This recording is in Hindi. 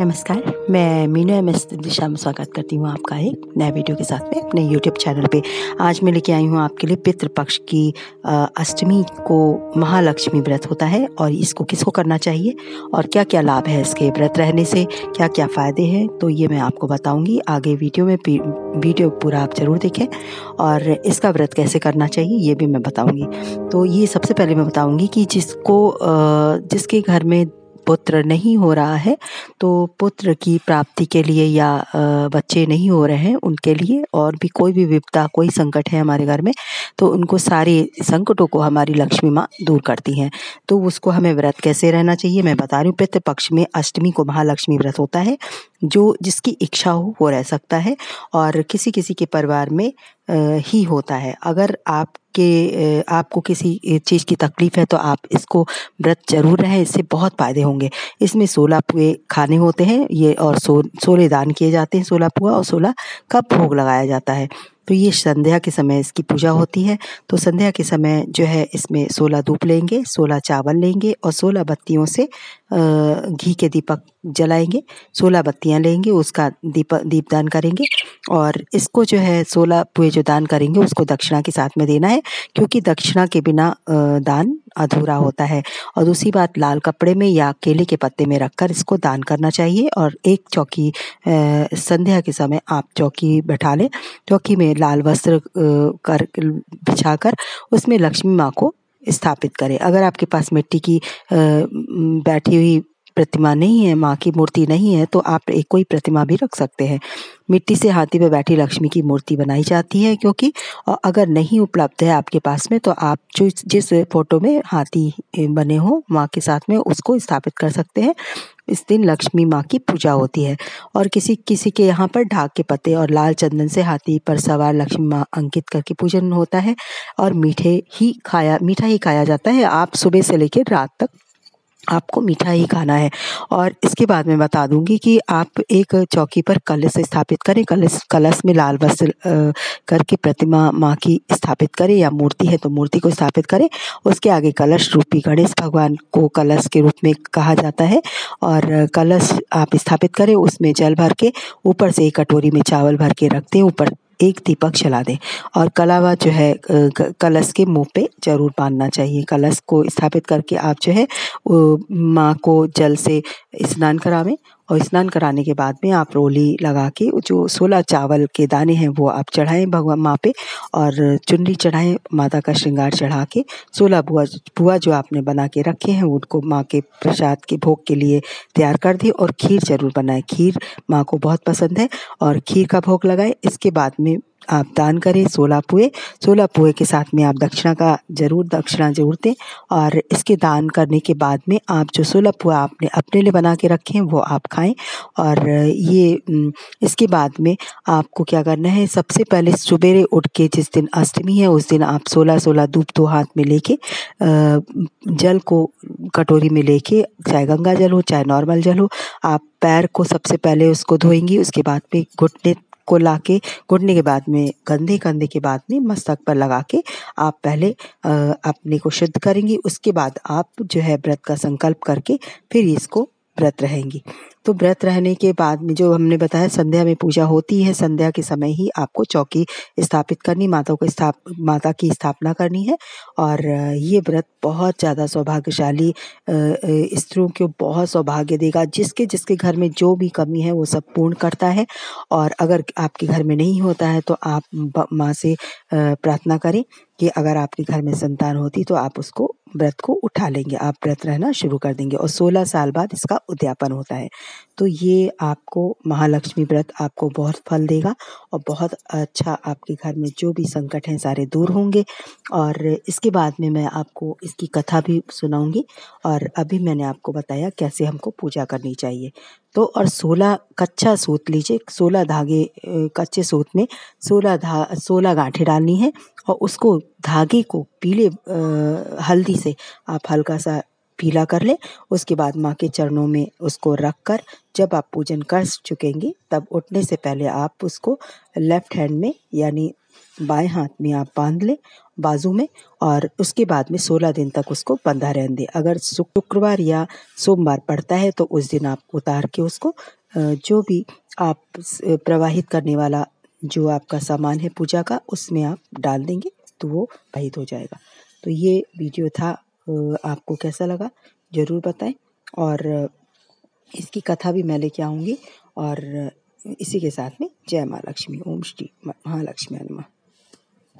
नमस्कार मैं मीनू एम एस दिशा में स्वागत करती हूँ आपका एक नया वीडियो के साथ में अपने यूट्यूब चैनल पे आज मैं लेके आई हूँ आपके लिए पितृपक्ष पक्ष की अष्टमी को महालक्ष्मी व्रत होता है और इसको किसको करना चाहिए और क्या क्या लाभ है इसके व्रत रहने से क्या क्या फ़ायदे हैं तो ये मैं आपको बताऊँगी आगे वीडियो में वीडियो पूरा आप ज़रूर देखें और इसका व्रत कैसे करना चाहिए ये भी मैं बताऊँगी तो ये सबसे पहले मैं बताऊँगी कि जिसको जिसके घर में पुत्र नहीं हो रहा है तो पुत्र की प्राप्ति के लिए या बच्चे नहीं हो रहे हैं उनके लिए और भी कोई भी विपदा कोई संकट है हमारे घर में तो उनको सारे संकटों को हमारी लक्ष्मी माँ दूर करती हैं तो उसको हमें व्रत कैसे रहना चाहिए मैं बता रही हूँ पितृपक्ष में अष्टमी को महालक्ष्मी व्रत होता है जो जिसकी इच्छा हो वो रह सकता है और किसी किसी के परिवार में ही होता है अगर आपके आपको किसी चीज़ की तकलीफ़ है तो आप इसको व्रत जरूर रहें इससे बहुत फ़ायदे होंगे इसमें सोलह पुए खाने होते हैं ये और सो सोलह दान किए जाते हैं सोलह पुआ और सोलह का भोग लगाया जाता है तो ये संध्या के समय इसकी पूजा होती है तो संध्या के समय जो है इसमें सोलह धूप लेंगे सोलह चावल लेंगे और सोलह बत्तियों से घी के दीपक जलाएंगे सोलह बत्तियाँ लेंगे उसका दीप दीपदान करेंगे और इसको जो है सोलह पुए जो दान करेंगे उसको दक्षिणा के साथ में देना है क्योंकि दक्षिणा के बिना दान अधूरा होता है और दूसरी बात लाल कपड़े में या केले के पत्ते में रखकर इसको दान करना चाहिए और एक चौकी संध्या के समय आप चौकी बैठा लें चौकी में लाल वस्त्र कर बिछा कर उसमें लक्ष्मी माँ को स्थापित करें अगर आपके पास मिट्टी की बैठी हुई प्रतिमा नहीं है माँ की मूर्ति नहीं है तो आप एक कोई प्रतिमा भी रख सकते हैं मिट्टी से हाथी पर बैठी लक्ष्मी की मूर्ति बनाई जाती है क्योंकि और अगर नहीं उपलब्ध है आपके पास में तो आप जो जिस फोटो में हाथी बने हों माँ के साथ में उसको स्थापित कर सकते हैं इस दिन लक्ष्मी माँ की पूजा होती है और किसी किसी के यहाँ पर ढाक के पत्ते और लाल चंदन से हाथी पर सवार लक्ष्मी माँ अंकित करके पूजन होता है और मीठे ही खाया मीठा ही खाया जाता है आप सुबह से लेकर रात तक आपको मीठा ही खाना है और इसके बाद मैं बता दूंगी कि आप एक चौकी पर कलश स्थापित करें कलश कलश में लाल वस्त्र करके प्रतिमा माँ की स्थापित करें या मूर्ति है तो मूर्ति को स्थापित करें उसके आगे कलश रूपी गणेश भगवान को कलश के रूप में कहा जाता है और कलश आप स्थापित करें उसमें जल भर के ऊपर से एक कटोरी में चावल भर के रख दें ऊपर एक दीपक जला दें और कलावा जो है कलश के मुंह पे जरूर बांधना चाहिए कलश को स्थापित करके आप जो है माँ को जल से स्नान करावें और स्नान कराने के बाद में आप रोली लगा के जो सोलह चावल के दाने हैं वो आप चढ़ाएं भगवान माँ पे और चुनरी चढ़ाएं माता का श्रृंगार चढ़ा के सोलह बुआ बुआ जो आपने बना के रखे हैं उनको माँ के प्रसाद के भोग के लिए तैयार कर दें और खीर ज़रूर बनाएं खीर माँ को बहुत पसंद है और खीर का भोग लगाएं इसके बाद में आप दान करें सोलह पुए सोलह पुए के साथ में आप दक्षिणा का जरूर दक्षिणा जरूर दें और इसके दान करने के बाद में आप जो सोलह पुआ आपने अपने लिए बना के रखें वो आप खाएं और ये इसके बाद में आपको क्या करना है सबसे पहले सुबेरे उठ के जिस दिन अष्टमी है उस दिन आप सोलह सोलह धूप दो हाथ में लेके जल को कटोरी में लेके चाहे गंगा जल हो चाहे नॉर्मल जल हो आप पैर को सबसे पहले उसको धोएंगी उसके बाद में घुटने को ला के घुटने के बाद में कंधे कंधे के बाद में मस्तक पर लगा के आप पहले अपने को शुद्ध करेंगी उसके बाद आप जो है व्रत का संकल्प करके फिर इसको व्रत रहेंगी तो व्रत रहने के बाद में जो हमने बताया संध्या में पूजा होती है संध्या के समय ही आपको चौकी स्थापित करनी माता को स्थाप माता की स्थापना करनी है और ये व्रत बहुत ज़्यादा सौभाग्यशाली स्त्रियों को बहुत सौभाग्य देगा जिसके जिसके घर में जो भी कमी है वो सब पूर्ण करता है और अगर आपके घर में नहीं होता है तो आप माँ से प्रार्थना करें कि अगर आपके घर में संतान होती तो आप उसको व्रत को उठा लेंगे आप व्रत रहना शुरू कर देंगे और 16 साल बाद इसका उद्यापन होता है तो ये आपको महालक्ष्मी व्रत आपको बहुत फल देगा और बहुत अच्छा आपके घर में जो भी संकट हैं सारे दूर होंगे और इसके बाद में मैं आपको इसकी कथा भी सुनाऊंगी और अभी मैंने आपको बताया कैसे हमको पूजा करनी चाहिए तो और सोलह कच्चा सूत लीजिए सोलह धागे कच्चे सूत में सोलह धा सोलह गाँठें डालनी है और उसको धागे को पीले हल्दी से आप हल्का सा पीला कर लें उसके बाद माँ के चरणों में उसको रख कर जब आप पूजन कर चुकेंगे तब उठने से पहले आप उसको लेफ्ट हैंड में यानी बाएं हाथ में आप बांध लें बाजू में और उसके बाद में सोलह दिन तक उसको बंधा रहने दें अगर शुक्रवार या सोमवार पड़ता है तो उस दिन आप उतार के उसको जो भी आप प्रवाहित करने वाला जो आपका सामान है पूजा का उसमें आप डाल देंगे तो वो वहीद हो जाएगा तो ये वीडियो था आपको कैसा लगा ज़रूर बताएं और इसकी कथा भी मैं लेके आऊँगी और इसी के साथ में जय माँ लक्ष्मी ओम श्री महालक्ष्मी अनुमा